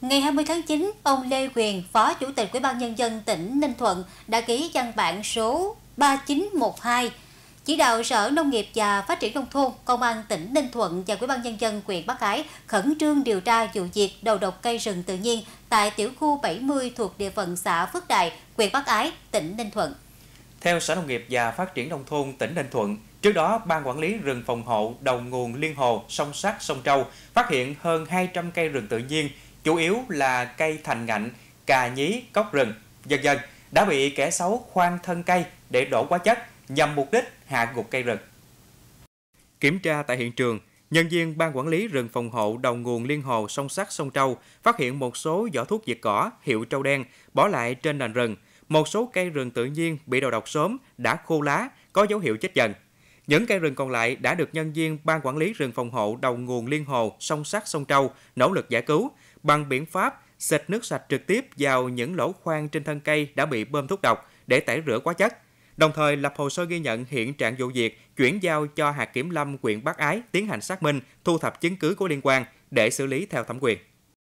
Ngày 20 tháng 9, ông Lê Quyền, Phó Chủ tịch Ủy ban Nhân dân tỉnh Ninh Thuận đã ký văn bản số 3912 chỉ đạo Sở Nông nghiệp và Phát triển Nông thôn, Công an tỉnh Ninh Thuận và Ủy ban Nhân dân huyện Bắc Ái khẩn trương điều tra vụ việc đầu độc cây rừng tự nhiên tại tiểu khu 70 thuộc địa phận xã Phước Đại, huyện Bắc Ái, tỉnh Ninh Thuận. Theo Sở Nông nghiệp và Phát triển Nông thôn tỉnh Ninh Thuận, Trước đó, Ban Quản lý rừng phòng hộ đầu nguồn Liên Hồ, sông Sát, sông Trâu phát hiện hơn 200 cây rừng tự nhiên chủ yếu là cây thành ngạnh, cà nhí, cốc rừng, dần dần đã bị kẻ xấu khoan thân cây để đổ hóa chất nhằm mục đích hạ gục cây rừng. Kiểm tra tại hiện trường, nhân viên ban quản lý rừng phòng hộ đầu nguồn liên hồ sông sắt sông Trâu phát hiện một số giỏ thuốc diệt cỏ hiệu trâu đen bỏ lại trên nền rừng. Một số cây rừng tự nhiên bị đầu độc sớm đã khô lá, có dấu hiệu chết dần. Những cây rừng còn lại đã được nhân viên ban quản lý rừng phòng hộ đầu nguồn liên hồ sông sắt sông Trâu nỗ lực giải cứu, bằng biện pháp xịt nước sạch trực tiếp vào những lỗ khoan trên thân cây đã bị bơm thuốc độc để tẩy rửa hóa chất. Đồng thời lập hồ sơ ghi nhận hiện trạng vụ việc, chuyển giao cho hạt kiểm lâm huyện Bắc Ái tiến hành xác minh, thu thập chứng cứ có liên quan để xử lý theo thẩm quyền.